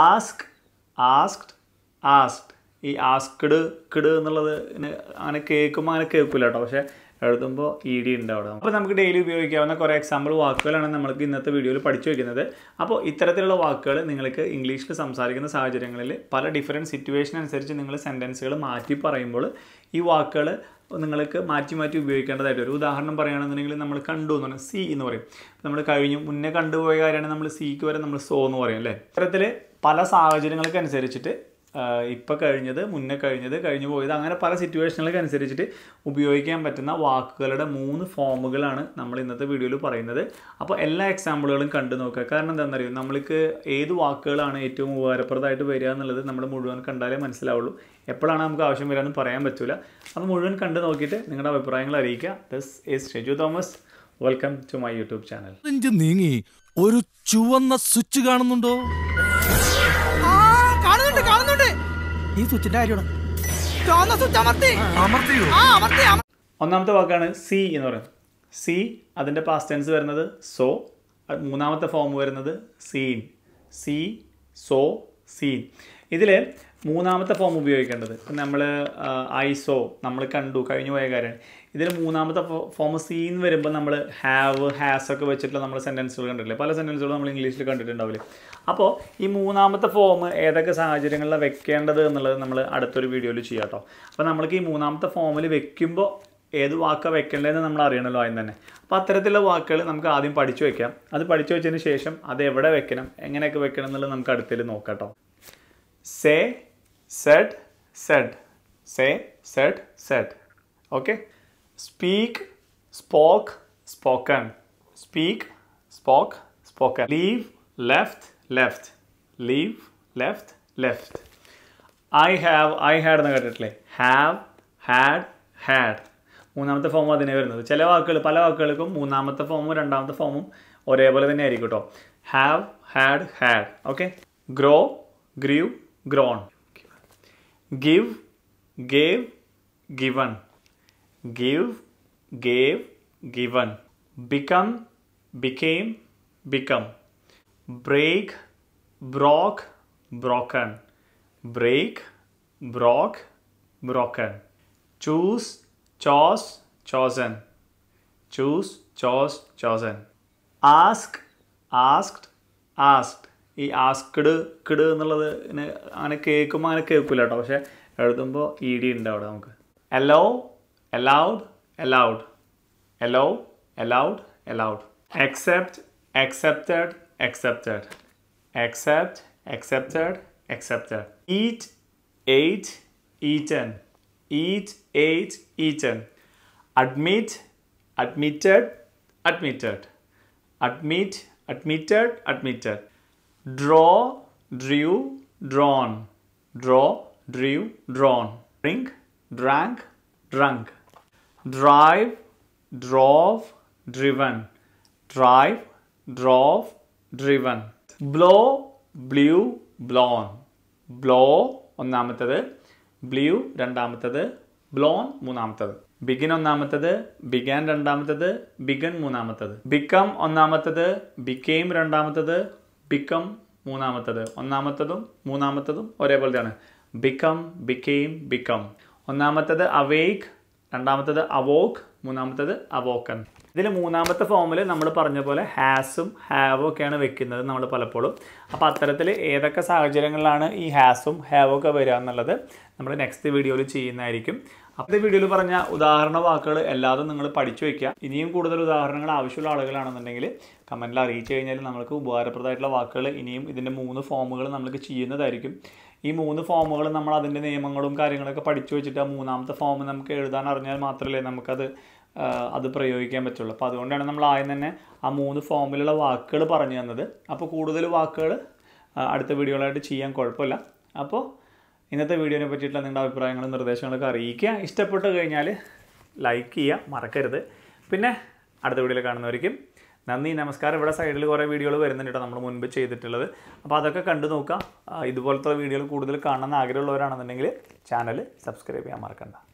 Ask asked asked ഈ asked കിഡ് എന്നുള്ളത് അങ്ങനെ കേൾക്കുമ്പോൾ അങ്ങനെ കേൾക്കില്ല കേട്ടോ പക്ഷേ എഴുതുമ്പോൾ ഇ e ഡി ഉണ്ടാവണം അപ്പോൾ നമുക്ക് ഡെയിലി ഉപയോഗിക്കാവുന്ന കുറേ എക്സാമ്പിൾ വാക്കുകളാണ് നമ്മൾക്ക് ഇന്നത്തെ വീഡിയോയിൽ പഠിച്ചു വയ്ക്കുന്നത് അപ്പോൾ ഇത്തരത്തിലുള്ള വാക്കുകൾ നിങ്ങൾക്ക് ഇംഗ്ലീഷിൽ സംസാരിക്കുന്ന സാഹചര്യങ്ങളിൽ പല ഡിഫറെൻറ്റ് സിറ്റുവേഷൻ അനുസരിച്ച് നിങ്ങൾ സെൻറ്റൻസുകൾ മാറ്റി പറയുമ്പോൾ ഈ വാക്കുകൾ നിങ്ങൾക്ക് മാറ്റി മാറ്റി ഉപയോഗിക്കേണ്ടതായിട്ട് ഒരു ഉദാഹരണം പറയുകയാണെന്നുണ്ടെങ്കിൽ നമ്മൾ കണ്ടു എന്ന് പറഞ്ഞാൽ സി എന്ന് പറയും നമ്മൾ കഴിഞ്ഞു മുന്നേ കണ്ടുപോയ കാര്യമാണ് നമ്മൾ സിക്ക് വരെ നമ്മൾ സോ എന്ന് പറയും അല്ലേ ഇത്തരത്തിൽ പല സാഹചര്യങ്ങൾക്ക് അനുസരിച്ചിട്ട് ഇപ്പം കഴിഞ്ഞത് മുന്നേ കഴിഞ്ഞത് കഴിഞ്ഞു പോയത് അങ്ങനെ പല സിറ്റുവേഷനുകൾക്ക് അനുസരിച്ചിട്ട് ഉപയോഗിക്കാൻ പറ്റുന്ന വാക്കുകളുടെ മൂന്ന് ഫോമുകളാണ് നമ്മൾ ഇന്നത്തെ വീഡിയോയിൽ പറയുന്നത് അപ്പോൾ എല്ലാ എക്സാമ്പിളുകളും കണ്ടു നോക്കുക കാരണം എന്താണെന്നറിയോ നമ്മൾക്ക് ഏത് വാക്കുകളാണ് ഏറ്റവും ഉപകാരപ്രദമായിട്ട് വരിക എന്നുള്ളത് നമ്മൾ മുഴുവൻ കണ്ടാലേ മനസ്സിലാവുള്ളൂ എപ്പോഴാണ് നമുക്ക് ആവശ്യം വരാമെന്ന് പറയാൻ പറ്റില്ല അപ്പോൾ മുഴുവൻ കണ്ടു നോക്കിയിട്ട് നിങ്ങളുടെ അഭിപ്രായങ്ങൾ അറിയിക്കുക this is Sheju Thomas welcome to my YouTube channel നീങ്ങി ഒരു ചുവന്ന സ്വിച്ച് കാണുന്നുണ്ടോ ഈ സ്വിച്ചിന്റെ കാര്യമാണ് ഒന്നാമത്തെ വാക്കാണ് സി എന്ന് പറയുന്നത് സി അതിൻ്റെ ടെൻസ് വരുന്നത് സോ മൂന്നാമത്തെ ഫോം വരുന്നത് സീൻ സി സോ സീൻ ഇതിൽ മൂന്നാമത്തെ ഫോം ഉപയോഗിക്കേണ്ടത് നമ്മൾ ഐസോ നമ്മൾ കണ്ടു കഴിഞ്ഞു പോയ കാര്യമാണ് ഇതിൽ മൂന്നാമത്തെ ഫോം സീൻ വരുമ്പോൾ നമ്മൾ ഹാവ് ഹാസ് ഒക്കെ വെച്ചിട്ടുള്ള നമ്മൾ സെൻറ്റൻസുകൾ കണ്ടിട്ടില്ലേ പല സെൻറ്റൻസുകളും നമ്മൾ ഇംഗ്ലീഷിൽ കണ്ടിട്ടുണ്ടാവില്ലേ അപ്പോൾ ഈ മൂന്നാമത്തെ ഫോം ഏതൊക്കെ സാഹചര്യങ്ങളിൽ വെക്കേണ്ടത് എന്നുള്ളത് നമ്മൾ അടുത്തൊരു വീഡിയോയിൽ ചെയ്യാം കേട്ടോ അപ്പോൾ നമ്മൾക്ക് ഈ മൂന്നാമത്തെ ഫോമിൽ വെക്കുമ്പോൾ ഏത് വാക്കാണ് വെക്കേണ്ടതെന്ന് നമ്മൾ അറിയണമല്ലോ ആദ്യം തന്നെ അപ്പോൾ അത്തരത്തിലുള്ള വാക്കുകൾ നമുക്ക് ആദ്യം പഠിച്ചു വയ്ക്കാം അത് പഠിച്ചു വെച്ചതിന് ശേഷം അത് എവിടെ വെക്കണം എങ്ങനെയൊക്കെ വെക്കണം എന്നുള്ളത് നമുക്ക് അടുത്തതിൽ നോക്കാം കേട്ടോ say, said, said. Say, said, said. Okay. Speak, spoke, spoken. Speak, spoke, spoken. Leave, left, left. Leave, left, left. I have, I had എന്ന് കേട്ടിട്ടില്ലേ ഹാവ് ഹാഡ് ഹാഡ് മൂന്നാമത്തെ ഫോം അതിനെ വരുന്നത് ചില വാക്കുകൾ പല വാക്കുകൾക്കും മൂന്നാമത്തെ ഫോമും രണ്ടാമത്തെ ഫോമും ഒരേപോലെ തന്നെ ആയിരിക്കും കേട്ടോ have had had okay grow grew grown. Give, gave, given. Give, gave, given. Become, became, become. Break, broke, broken. Break, broke, broken. Choose, chose, chosen. Choose, chose, chosen. Ask, asked, asked. ഈ asked കിട് എന്നുള്ളത് അങ്ങനെ കേൾക്കുമ്പോൾ അങ്ങനെ കേൾക്കില്ല കേട്ടോ പക്ഷേ എഴുതുമ്പോൾ e ഇ ഡി ഉണ്ട് അവിടെ നമുക്ക് allow allowed allowed allow allowed allowed accept accepted accepted accept accepted accepted eat ate eaten eat ate eaten admit admitted admitted admit admitted admitted draw, drew, drawn, draw, drew, drawn, drink, drank, drunk, drive, drove, driven, drive, drove, driven, blow, blew, blown, blow, On ഒന്നാമത്തേത് blew രണ്ടാമത്തേത് blown മൂന്നാമത്തേത് begin on ഒന്നാമത്തേത് began രണ്ടാമത്തേത് begin മൂന്നാമത്തേത് become on ഒന്നാമത്തേത് became രണ്ടാമത്തേത് become മൂന്നാമത്തത് ഒന്നാമത്തതും മൂന്നാമത്തതും ഒരേപോലെയാണ് ബിക്കം ബിക്കെയും ബിക്കം ഒന്നാമത്തത് അവേക്ക് രണ്ടാമത്തത് അവോക്ക് മൂന്നാമത്തത് അവോക്കൻ ഇതിൽ മൂന്നാമത്തെ ഫോമിൽ നമ്മൾ പറഞ്ഞ പോലെ ഹാസും ഹാവും ഒക്കെയാണ് വെക്കുന്നത് നമ്മൾ പലപ്പോഴും അപ്പോൾ അത്തരത്തിൽ ഏതൊക്കെ സാഹചര്യങ്ങളിലാണ് ഈ ഹാസും ഹാവും ഒക്കെ വരിക എന്നുള്ളത് നമ്മൾ നെക്സ്റ്റ് വീഡിയോയിൽ ചെയ്യുന്നതായിരിക്കും അപ്പോൾ വീഡിയോയിൽ പറഞ്ഞ ഉദാഹരണ വാക്കുകൾ എല്ലാതും നിങ്ങൾ പഠിച്ചു വയ്ക്കുക ഇനിയും കൂടുതൽ ഉദാഹരണങ്ങൾ ആവശ്യമുള്ള ആളുകളാണെന്നുണ്ടെങ്കിൽ കമൻറ്റിൽ അറിയിച്ചു കഴിഞ്ഞാൽ നമ്മൾക്ക് ഉപകാരപ്രദമായിട്ടുള്ള വാക്കുകൾ ഇനിയും ഇതിൻ്റെ മൂന്ന് ഫോമുകൾ നമ്മൾക്ക് ചെയ്യുന്നതായിരിക്കും ഈ മൂന്ന് ഫോമുകൾ നമ്മൾ അതിൻ്റെ നിയമങ്ങളും കാര്യങ്ങളൊക്കെ പഠിച്ചു വെച്ചിട്ട് ആ മൂന്നാമത്തെ ഫോം നമുക്ക് എഴുതാൻ അറിഞ്ഞാൽ മാത്രമല്ലേ നമുക്കത് അത് പ്രയോഗിക്കാൻ പറ്റുള്ളൂ അപ്പോൾ അതുകൊണ്ടാണ് നമ്മൾ ആദ്യം തന്നെ ആ മൂന്ന് ഫോമിലുള്ള വാക്കുകൾ പറഞ്ഞു തന്നത് അപ്പോൾ കൂടുതൽ വാക്കുകൾ അടുത്ത വീഡിയോകളായിട്ട് ചെയ്യാൻ കുഴപ്പമില്ല അപ്പോൾ ഇന്നത്തെ വീഡിയോനെ പറ്റിയിട്ടുള്ള നിങ്ങളുടെ അഭിപ്രായങ്ങളും നിർദ്ദേശങ്ങളൊക്കെ അറിയിക്കുക ഇഷ്ടപ്പെട്ട് കഴിഞ്ഞാൽ ലൈക്ക് ചെയ്യുക മറക്കരുത് പിന്നെ അടുത്ത വീഡിയോയിൽ കാണുന്നവർക്കും നന്ദി നമസ്കാരം ഇവിടെ സൈഡിൽ കുറേ വീഡിയോകൾ വരുന്നുണ്ട് കേട്ടോ നമ്മൾ മുൻപ് ചെയ്തിട്ടുള്ളത് അപ്പോൾ അതൊക്കെ കണ്ടു നോക്കുക ഇതുപോലത്തെ വീഡിയോകൾ കൂടുതൽ കാണണമെന്ന് ആഗ്രഹമുള്ളവരാണെന്നുണ്ടെങ്കിൽ ചാനൽ സബ്സ്ക്രൈബ് ചെയ്യാൻ മറക്കണ്ട